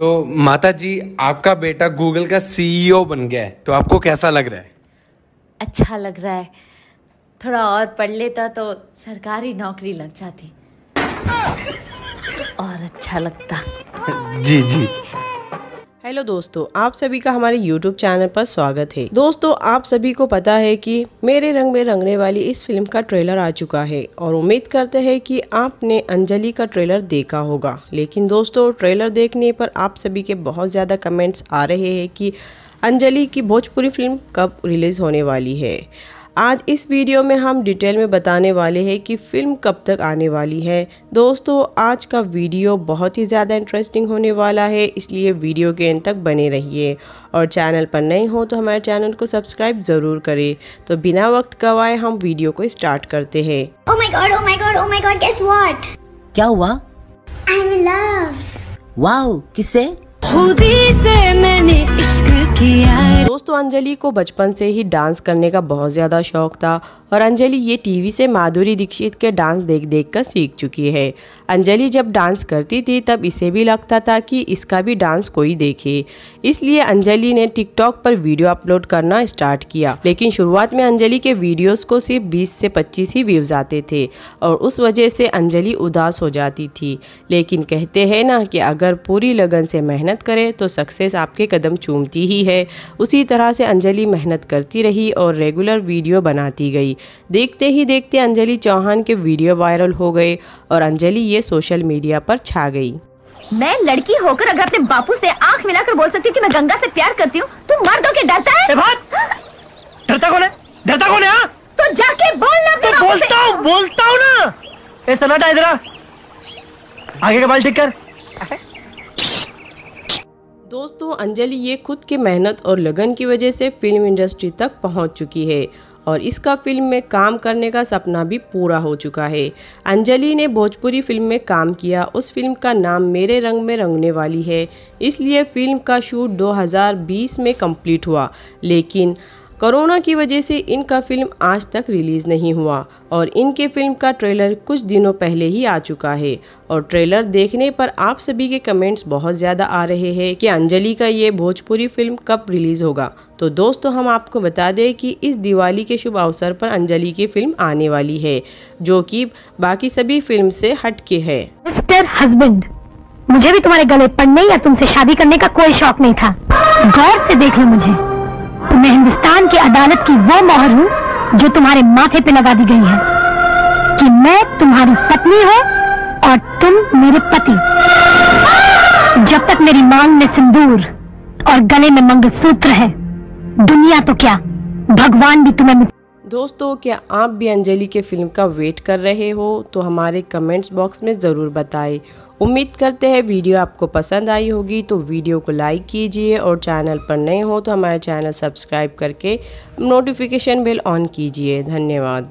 तो माता जी आपका बेटा गूगल का सीईओ e बन गया है तो आपको कैसा लग रहा है अच्छा लग रहा है थोड़ा और पढ़ लेता तो सरकारी नौकरी लग जाती और अच्छा लगता जी जी हेलो दोस्तों आप सभी का हमारे यूट्यूब चैनल पर स्वागत है दोस्तों आप सभी को पता है कि मेरे रंग में रंगने वाली इस फिल्म का ट्रेलर आ चुका है और उम्मीद करते हैं कि आपने अंजलि का ट्रेलर देखा होगा लेकिन दोस्तों ट्रेलर देखने पर आप सभी के बहुत ज़्यादा कमेंट्स आ रहे हैं कि अंजलि की भोजपुरी फिल्म कब रिलीज़ होने वाली है आज इस वीडियो में हम डिटेल में बताने वाले हैं कि फ़िल्म कब तक आने वाली है दोस्तों आज का वीडियो बहुत ही ज़्यादा इंटरेस्टिंग होने वाला है इसलिए वीडियो के एंड तक बने रहिए और चैनल पर नए हो तो हमारे चैनल को सब्सक्राइब ज़रूर करें तो बिना वक्त गवाए हम वीडियो को स्टार्ट करते हैं oh God, oh God, oh God, क्या हुआ से मैंने इश्क किया दोस्तों अंजलि को बचपन से ही डांस करने का बहुत ज़्यादा शौक था और अंजलि ये टीवी से माधुरी दीक्षित के डांस देख देख कर सीख चुकी है अंजलि जब डांस करती थी तब इसे भी लगता था कि इसका भी डांस कोई देखे इसलिए अंजलि ने टिकटॉक पर वीडियो अपलोड करना स्टार्ट किया लेकिन शुरुआत में अंजलि के वीडियोस को सिर्फ 20 से 25 ही व्यूज आते थे और उस वजह से अंजलि उदास हो जाती थी लेकिन कहते हैं ना कि अगर पूरी लगन से मेहनत करें तो सक्सेस आपके कदम चूमती ही है उसी इसी तरह से अंजलि मेहनत करती रही और रेगुलर वीडियो बनाती गई देखते ही देखते अंजलि चौहान के वीडियो वायरल हो गए और अंजलि ये सोशल मीडिया पर छा गई मैं लड़की होकर अगर अपने बापू से आंख मिलाकर बोल सकती हूँ कि मैं गंगा से प्यार करती हूँ तो मर्दों के डरता है डरता कौन है डरता कौन है हाँ? तो जाके बोलना तो बोलता हूँ बोलता हूँ ना ऐसा ना इधर आगे का बाल ठीक कर दोस्तों अंजलि ये खुद की मेहनत और लगन की वजह से फिल्म इंडस्ट्री तक पहुंच चुकी है और इसका फिल्म में काम करने का सपना भी पूरा हो चुका है अंजलि ने भोजपुरी फिल्म में काम किया उस फिल्म का नाम मेरे रंग में रंगने वाली है इसलिए फिल्म का शूट 2020 में कंप्लीट हुआ लेकिन कोरोना की वजह से इनका फिल्म आज तक रिलीज़ नहीं हुआ और इनके फिल्म का ट्रेलर कुछ दिनों पहले ही आ चुका है और ट्रेलर देखने पर आप सभी के कमेंट्स बहुत ज़्यादा आ रहे हैं कि अंजलि का ये भोजपुरी फिल्म कब रिलीज़ होगा तो दोस्तों हम आपको बता दें कि इस दिवाली के शुभ अवसर पर अंजलि की फिल्म आने वाली है जो कि बाकी सभी फिल्म से हटके है मिस्टर हस्बैंड मुझे भी तुम्हारे गले पड़ने या तुमसे शादी करने का कोई शौक नहीं था गौर से देख लो मुझे तो मैं हिंदुस्तान की अदालत की वो मोहर हूँ जो तुम्हारे माथे पे लगा दी गई है कि मैं तुम्हारी पत्नी हूँ और तुम मेरे पति जब तक मेरी मांग में सिंदूर और गले में मंगलसूत्र है दुनिया तो क्या भगवान भी तुम्हें दोस्तों क्या आप भी अंजलि के फिल्म का वेट कर रहे हो तो हमारे कमेंट्स बॉक्स में ज़रूर बताएं उम्मीद करते हैं वीडियो आपको पसंद आई होगी तो वीडियो को लाइक कीजिए और चैनल पर नए हो तो हमारे चैनल सब्सक्राइब करके नोटिफिकेशन बेल ऑन कीजिए धन्यवाद